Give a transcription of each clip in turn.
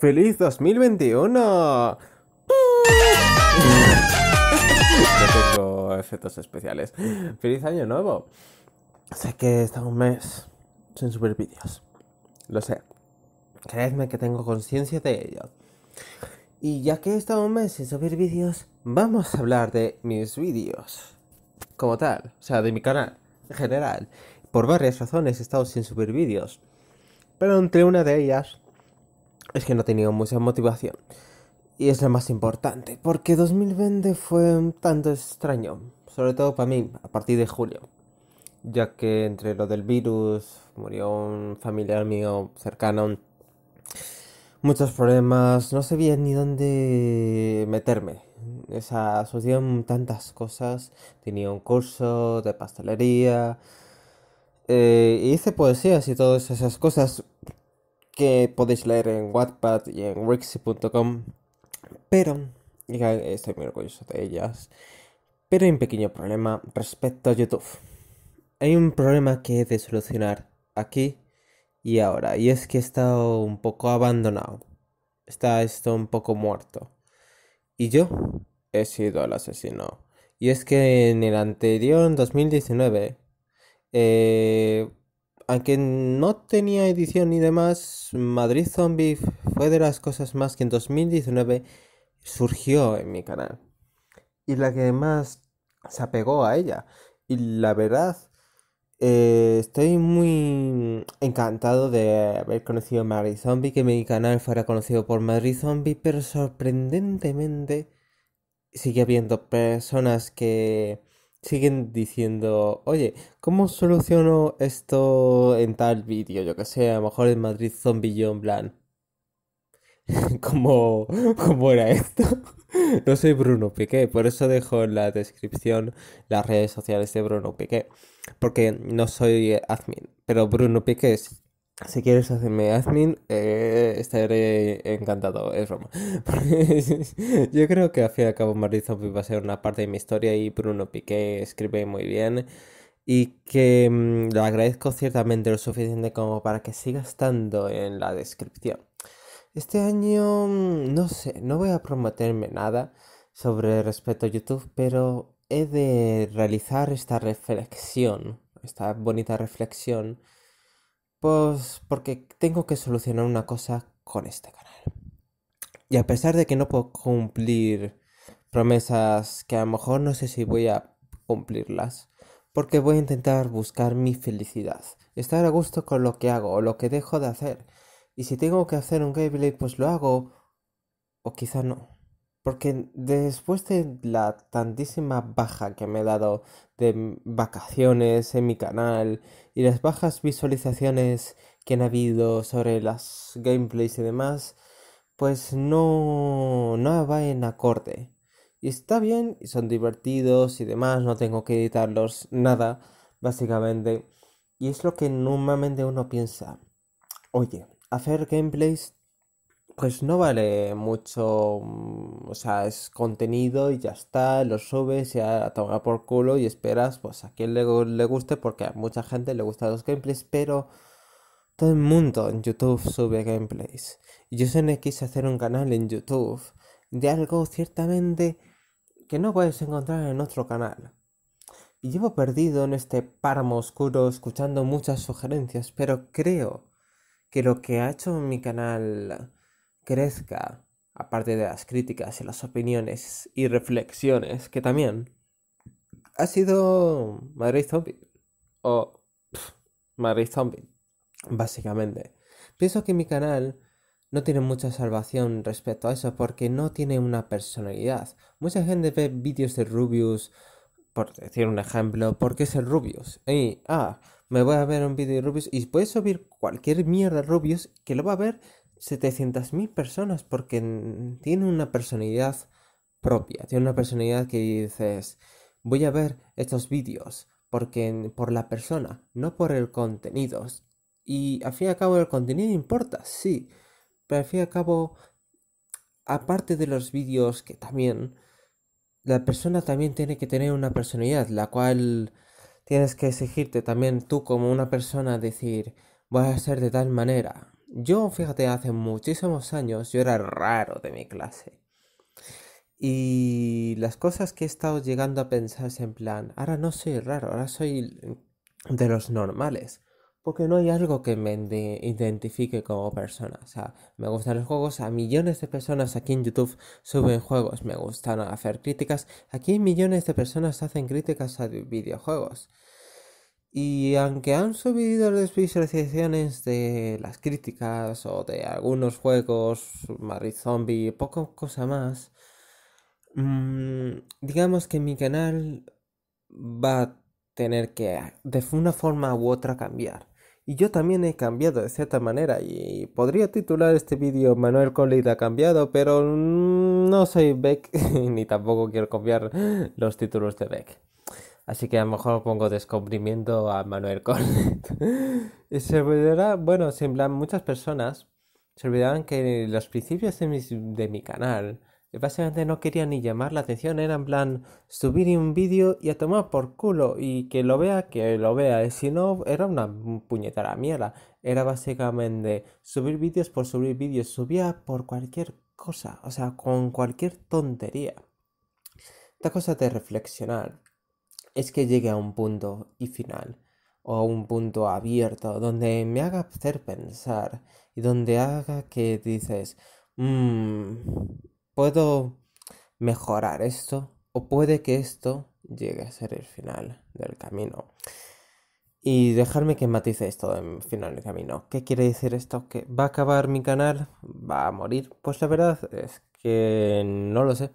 ¡Feliz 2021! no tengo efectos especiales. ¡Feliz año nuevo! Sé que he estado un mes sin subir vídeos. Lo sé. Creedme que tengo conciencia de ello. Y ya que he estado un mes sin subir vídeos, vamos a hablar de mis vídeos. Como tal, o sea, de mi canal en general. Por varias razones he estado sin subir vídeos. Pero entre una de ellas es que no he tenido mucha motivación. Y es lo más importante, porque 2020 fue un tanto extraño, sobre todo para mí, a partir de julio, ya que entre lo del virus, murió un familiar mío cercano, muchos problemas, no sabía ni dónde meterme. Esa, sucedieron tantas cosas, tenía un curso de pastelería, eh, hice poesías y todas esas cosas, que podéis leer en Wattpad y en Wixi.com, pero estoy muy orgulloso de ellas. Pero hay un pequeño problema respecto a YouTube. Hay un problema que he de solucionar aquí y ahora, y es que he estado un poco abandonado. Está esto un poco muerto. Y yo he sido el asesino. Y es que en el anterior, en 2019, eh, aunque no tenía edición ni demás, Madrid Zombie fue de las cosas más que en 2019 surgió en mi canal. Y la que más se apegó a ella. Y la verdad, eh, estoy muy encantado de haber conocido a Madrid Zombie, que mi canal fuera conocido por Madrid Zombie, pero sorprendentemente sigue habiendo personas que siguen diciendo, oye, ¿cómo soluciono esto en tal vídeo? Yo que sé, a lo mejor en Madrid Zombillón blanc ¿Cómo, ¿Cómo era esto? no soy Bruno Piqué, por eso dejo en la descripción las redes sociales de Bruno Piqué, porque no soy admin, pero Bruno Piqué si quieres hacerme admin, eh, estaré encantado, es broma. Yo creo que al fin y al cabo va a ser una parte de mi historia y Bruno Piqué escribe muy bien y que mm, lo agradezco ciertamente lo suficiente como para que siga estando en la descripción. Este año, mm, no sé, no voy a prometerme nada sobre respecto a YouTube, pero he de realizar esta reflexión, esta bonita reflexión pues porque tengo que solucionar una cosa con este canal. Y a pesar de que no puedo cumplir promesas que a lo mejor no sé si voy a cumplirlas, porque voy a intentar buscar mi felicidad, estar a gusto con lo que hago o lo que dejo de hacer. Y si tengo que hacer un gameplay, pues lo hago, o quizá no. Porque después de la tantísima baja que me he dado de vacaciones en mi canal y las bajas visualizaciones que han habido sobre las gameplays y demás, pues no, no va en acorde. Y está bien, y son divertidos y demás, no tengo que editarlos, nada, básicamente. Y es lo que normalmente uno piensa. Oye, hacer gameplays pues no vale mucho, mm, o sea, es contenido y ya está, lo subes y a tomar por culo y esperas pues a quien le, guste porque a mucha gente le gustan los gameplays, pero todo el mundo en YouTube sube gameplays. Y yo se me quise hacer un canal en YouTube de algo ciertamente que no puedes encontrar en otro canal. Y llevo perdido en este páramo oscuro escuchando muchas sugerencias, pero creo que lo que ha hecho mi canal crezca, aparte de las críticas y las opiniones y reflexiones, que también ha sido Madrid Zombie. O Madrid Zombie, básicamente. Pienso que mi canal no tiene mucha salvación respecto a eso porque no tiene una personalidad. Mucha gente ve vídeos de Rubius, por decir un ejemplo, porque es el Rubius. Y, ah, me voy a ver un vídeo de Rubius y puedes subir cualquier mierda de Rubius que lo va a ver 700.000 personas porque tiene una personalidad propia, tiene una personalidad que dices, voy a ver estos vídeos porque por la persona, no por el contenido. Y al fin y al cabo el contenido importa, sí, pero al fin y al cabo, aparte de los vídeos que también, la persona también tiene que tener una personalidad, la cual tienes que exigirte también tú como una persona decir, voy a ser de tal manera, yo, fíjate, hace muchísimos años yo era raro de mi clase. Y las cosas que he estado llegando a pensar es en plan, ahora no soy raro, ahora soy de los normales. Porque no hay algo que me identifique como persona. O sea, me gustan los juegos, a millones de personas aquí en YouTube suben juegos, me gustan hacer críticas. Aquí millones de personas hacen críticas a videojuegos. Y aunque han subido las visualizaciones de las críticas o de algunos juegos, Madrid Zombie, y poco cosa más, mm, digamos que mi canal va a tener que de una forma u otra cambiar. Y yo también he cambiado de cierta manera y podría titular este vídeo Manuel Collid ha cambiado, pero no soy Beck ni tampoco quiero copiar los títulos de Beck. Así que a lo mejor pongo descubrimiento a Manuel Cornet. se olvidará, bueno, en plan, muchas personas se olvidaban que los principios de, mi canal básicamente no querían ni llamar la atención, era en plan subir un vídeo y a tomar por culo y que lo vea, que lo vea, y si no, era una puñetera mierda. Era básicamente subir vídeos por subir vídeos, subía por cualquier cosa, o sea, con cualquier tontería. Esta cosa de reflexionar, es que llegue a un punto y final, o a un punto abierto, donde me haga hacer pensar y donde haga que dices, mm, puedo mejorar esto, o puede que esto llegue a ser el final del camino. Y dejarme que matice esto en final del camino. ¿Qué quiere decir esto? ¿Que va a acabar mi canal? ¿Va a morir? Pues la verdad es que no lo sé.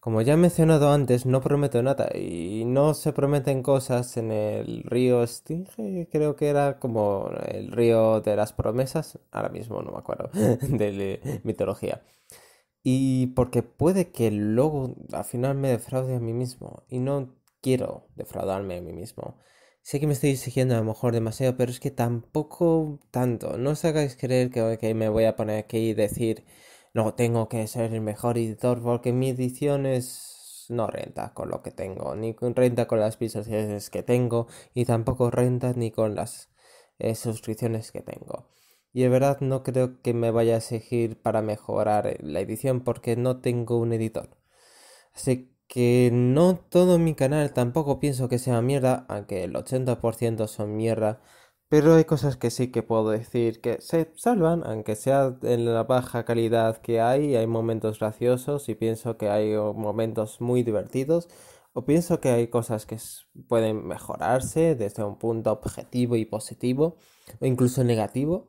Como ya he mencionado antes, no prometo nada y no se prometen cosas en el río Stinge, creo que era como el río de las promesas, ahora mismo no me acuerdo, de mitología. Y porque puede que luego al final me defraude a mí mismo y no quiero defraudarme a mí mismo. Sé que me estoy exigiendo a lo mejor demasiado, pero es que tampoco tanto. No os hagáis creer que me voy a poner aquí y decir no tengo que ser el mejor editor porque mi edición es... no renta con lo que tengo, ni renta con las visualizaciones que tengo y tampoco renta ni con las eh, suscripciones que tengo. Y de verdad no creo que me vaya a exigir para mejorar eh, la edición porque no tengo un editor. Así que no todo mi canal tampoco pienso que sea mierda, aunque el 80% son mierda. Pero hay cosas que sí que puedo decir que se salvan, aunque sea en la baja calidad que hay, hay momentos graciosos y pienso que hay momentos muy divertidos, o pienso que hay cosas que pueden mejorarse desde un punto objetivo y positivo, o incluso negativo.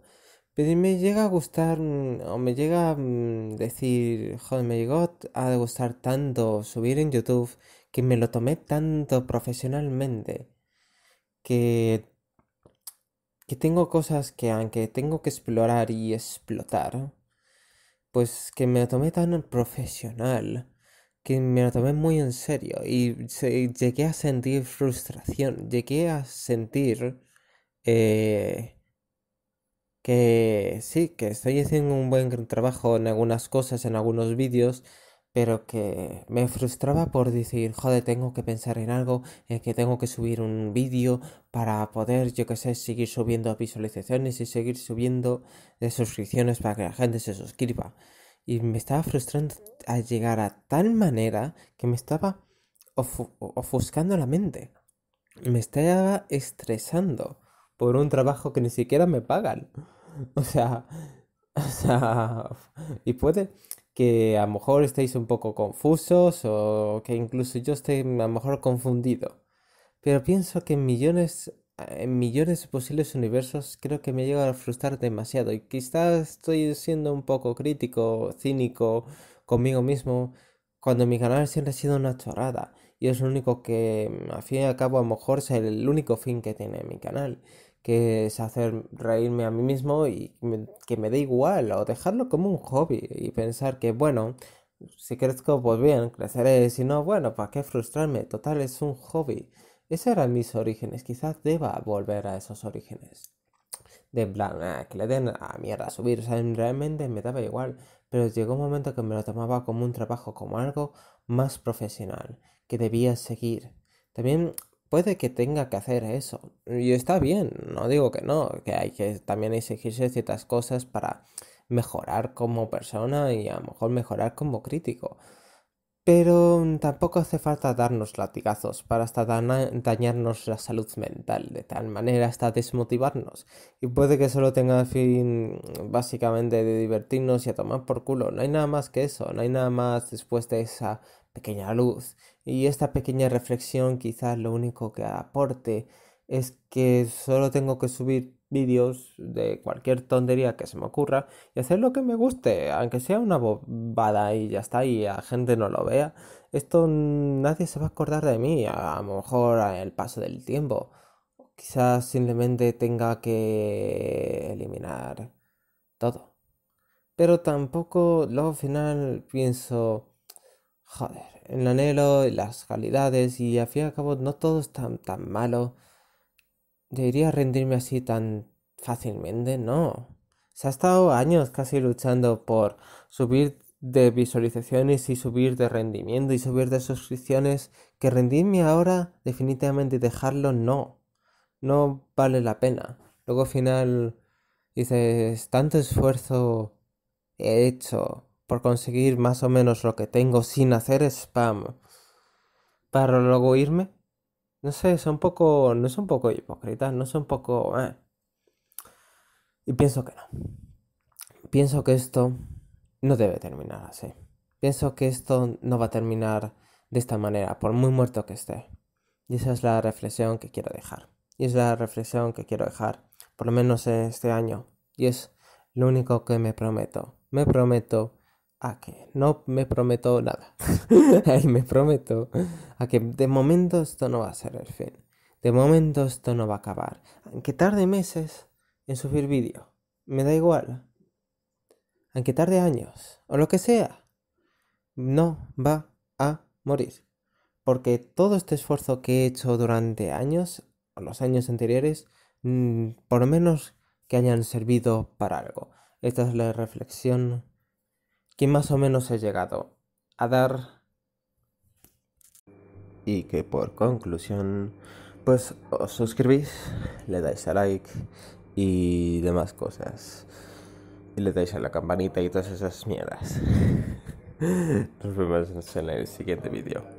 Pero me llega a gustar, mm, o me llega a mm, decir, joder, me llegó a gustar tanto subir en YouTube que me lo tomé tanto profesionalmente que que tengo cosas que aunque tengo que explorar y explotar, pues que me lo tomé tan profesional, que me lo tomé muy en serio y llegué a sentir frustración, llegué a sentir eh, que sí, que estoy haciendo un buen trabajo en algunas cosas, en algunos vídeos, pero que me frustraba por decir, joder, tengo que pensar en algo, en que tengo que subir un vídeo para poder, yo qué sé, seguir subiendo visualizaciones y seguir subiendo de suscripciones para que la gente se suscriba. Y me estaba frustrando a llegar a tal manera que me estaba ofuscando la mente. Me estaba estresando por un trabajo que ni siquiera me pagan. O sea, o sea, y puede, que a lo mejor estéis un poco confusos o que incluso yo esté a lo mejor confundido. Pero pienso que en millones, en millones de posibles universos creo que me llega a frustrar demasiado y quizás estoy siendo un poco crítico, cínico conmigo mismo cuando mi canal siempre ha sido una chorrada y es lo único que al fin y al cabo a lo mejor es el único fin que tiene mi canal que es hacer reírme a mí mismo y que me dé igual o dejarlo como un hobby y pensar que bueno, si crezco pues bien, creceré, si no, bueno, ¿para qué frustrarme? Total, es un hobby. Esos eran mis orígenes, quizás deba volver a esos orígenes. De plan, ah, que le den a mierda subir, o sea, realmente me daba igual, pero llegó un momento que me lo tomaba como un trabajo, como algo más profesional, que debía seguir. También puede que tenga que hacer eso. Y está bien, no digo que no, que hay que también exigirse ciertas cosas para mejorar como persona y a lo mejor mejorar como crítico. Pero tampoco hace falta darnos latigazos para hasta dañarnos la salud mental, de tal manera hasta desmotivarnos. Y puede que solo tenga fin básicamente de divertirnos y a tomar por culo. No hay nada más que eso, no hay nada más después de esa pequeña luz. Y esta pequeña reflexión quizás lo único que aporte es que solo tengo que subir vídeos de cualquier tontería que se me ocurra y hacer lo que me guste, aunque sea una bobada y ya está, y a gente no lo vea. Esto nadie se va a acordar de mí, a lo mejor el paso del tiempo. Quizás simplemente tenga que eliminar todo. Pero tampoco lo al final pienso, joder, el anhelo, y las calidades y al fin y al cabo no todo es tan, tan malo ¿Debería rendirme así tan fácilmente? No. Se ha estado años casi luchando por subir de visualizaciones y subir de rendimiento y subir de suscripciones que rendirme ahora definitivamente dejarlo no. No vale la pena. Luego al final dices, tanto esfuerzo he hecho por conseguir más o menos lo que tengo sin hacer spam para luego irme. No sé, son un poco. No son un poco hipócritas, no son un poco. Eh. Y pienso que no. Pienso que esto no debe terminar así. Pienso que esto no va a terminar de esta manera, por muy muerto que esté. Y esa es la reflexión que quiero dejar. Y es la reflexión que quiero dejar, por lo menos este año. Y es lo único que me prometo. Me prometo a que no me prometo nada. me prometo a que de momento esto no va a ser el fin. De momento esto no va a acabar. Aunque tarde meses en subir vídeo. Me da igual. Aunque tarde años. O lo que sea. No va a morir. Porque todo este esfuerzo que he hecho durante años, o los años anteriores, mm, por lo menos que hayan servido para algo. Esta es la reflexión que más o menos he llegado a dar y que por conclusión pues os suscribís, le dais a like y demás cosas. Y le dais a la campanita y todas esas mierdas. Nos vemos en el siguiente vídeo.